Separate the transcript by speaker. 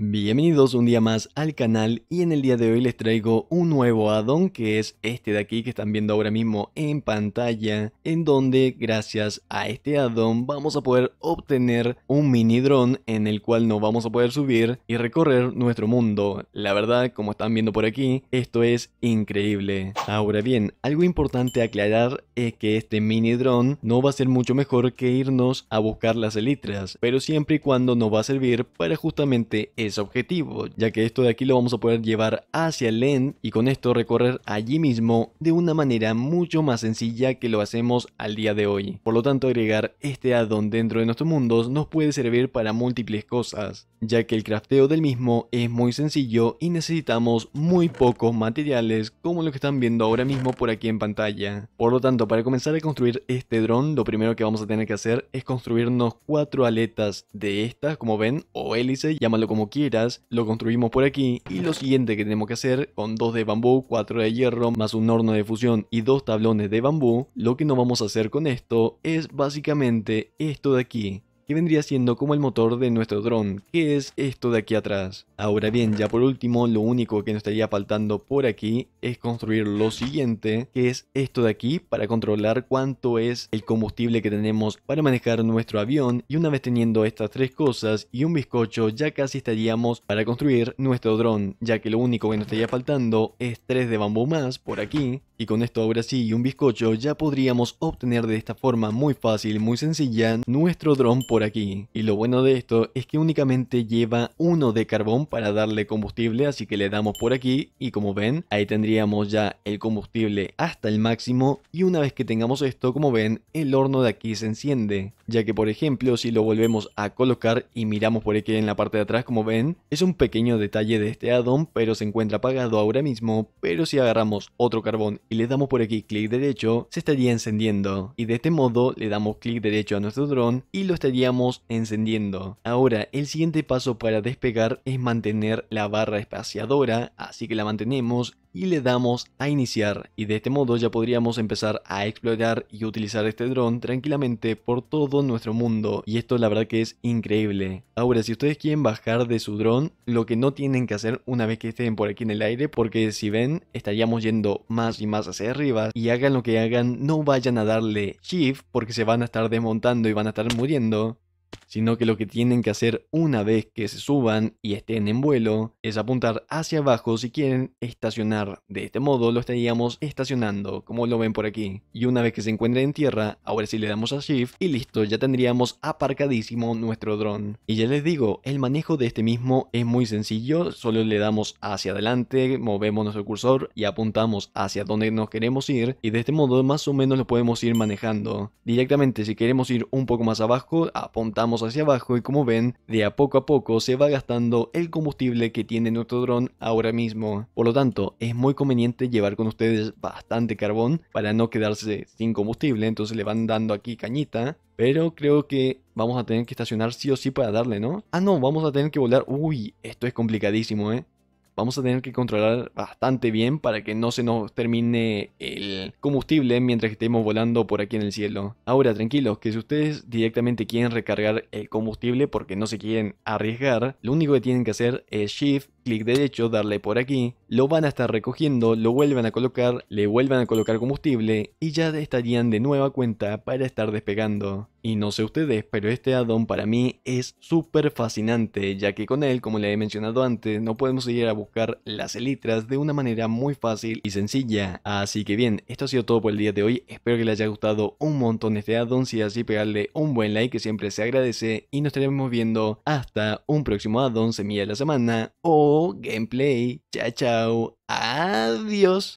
Speaker 1: Bienvenidos un día más al canal y en el día de hoy les traigo un nuevo addon que es este de aquí que están viendo ahora mismo en pantalla en donde gracias a este addon vamos a poder obtener un mini dron en el cual no vamos a poder subir y recorrer nuestro mundo. La verdad como están viendo por aquí esto es increíble. Ahora bien algo importante aclarar es que este mini dron no va a ser mucho mejor que irnos a buscar las elitras pero siempre y cuando nos va a servir para justamente el objetivo, ya que esto de aquí lo vamos a poder llevar hacia el end y con esto recorrer allí mismo de una manera mucho más sencilla que lo hacemos al día de hoy. Por lo tanto, agregar este addon dentro de nuestros mundos nos puede servir para múltiples cosas, ya que el crafteo del mismo es muy sencillo y necesitamos muy pocos materiales como lo que están viendo ahora mismo por aquí en pantalla. Por lo tanto, para comenzar a construir este dron, lo primero que vamos a tener que hacer es construirnos cuatro aletas de estas, como ven, o hélice, llámalo como quieras lo construimos por aquí y lo siguiente que tenemos que hacer con 2 de bambú, 4 de hierro, más un horno de fusión y dos tablones de bambú, lo que no vamos a hacer con esto es básicamente esto de aquí, que vendría siendo como el motor de nuestro dron, que es esto de aquí atrás. Ahora bien, ya por último, lo único que nos estaría faltando por aquí es construir lo siguiente, que es esto de aquí para controlar cuánto es el combustible que tenemos para manejar nuestro avión y una vez teniendo estas tres cosas y un bizcocho ya casi estaríamos para construir nuestro dron, ya que lo único que nos estaría faltando es tres de bambú más por aquí y con esto ahora sí y un bizcocho ya podríamos obtener de esta forma muy fácil, muy sencilla nuestro dron aquí. Y lo bueno de esto es que únicamente lleva uno de carbón para darle combustible, así que le damos por aquí y como ven, ahí tendríamos ya el combustible hasta el máximo y una vez que tengamos esto, como ven, el horno de aquí se enciende ya que por ejemplo si lo volvemos a colocar y miramos por aquí en la parte de atrás como ven, es un pequeño detalle de este addon pero se encuentra apagado ahora mismo, pero si agarramos otro carbón y le damos por aquí clic derecho, se estaría encendiendo y de este modo le damos clic derecho a nuestro dron y lo estaríamos encendiendo. Ahora el siguiente paso para despegar es mantener la barra espaciadora, así que la mantenemos y le damos a iniciar y de este modo ya podríamos empezar a explorar y utilizar este dron tranquilamente por todo nuestro mundo y esto la verdad que es increíble. Ahora si ustedes quieren bajar de su dron lo que no tienen que hacer una vez que estén por aquí en el aire porque si ven estaríamos yendo más y más hacia arriba y hagan lo que hagan no vayan a darle shift porque se van a estar desmontando y van a estar muriendo sino que lo que tienen que hacer una vez que se suban y estén en vuelo es apuntar hacia abajo si quieren estacionar. De este modo lo estaríamos estacionando, como lo ven por aquí. Y una vez que se encuentren en tierra, ahora sí le damos a Shift y listo, ya tendríamos aparcadísimo nuestro dron. Y ya les digo, el manejo de este mismo es muy sencillo, solo le damos hacia adelante, movemos nuestro cursor y apuntamos hacia donde nos queremos ir y de este modo más o menos lo podemos ir manejando. Directamente si queremos ir un poco más abajo, apuntamos Vamos hacia abajo y como ven, de a poco a poco se va gastando el combustible que tiene nuestro dron ahora mismo. Por lo tanto, es muy conveniente llevar con ustedes bastante carbón para no quedarse sin combustible, entonces le van dando aquí cañita. Pero creo que vamos a tener que estacionar sí o sí para darle, ¿no? Ah, no, vamos a tener que volar. Uy, esto es complicadísimo, ¿eh? vamos a tener que controlar bastante bien para que no se nos termine el combustible mientras estemos volando por aquí en el cielo. Ahora, tranquilos, que si ustedes directamente quieren recargar el combustible porque no se quieren arriesgar, lo único que tienen que hacer es Shift clic derecho, darle por aquí, lo van a estar recogiendo, lo vuelvan a colocar, le vuelvan a colocar combustible y ya estarían de nueva cuenta para estar despegando. Y no sé ustedes, pero este addon para mí es súper fascinante, ya que con él, como le he mencionado antes, no podemos ir a buscar las elitras de una manera muy fácil y sencilla. Así que bien, esto ha sido todo por el día de hoy, espero que les haya gustado un montón este addon, si así pegarle un buen like que siempre se agradece y nos estaremos viendo hasta un próximo addon semilla de la semana o ¡Oh! gameplay. Chao, chao. Adiós.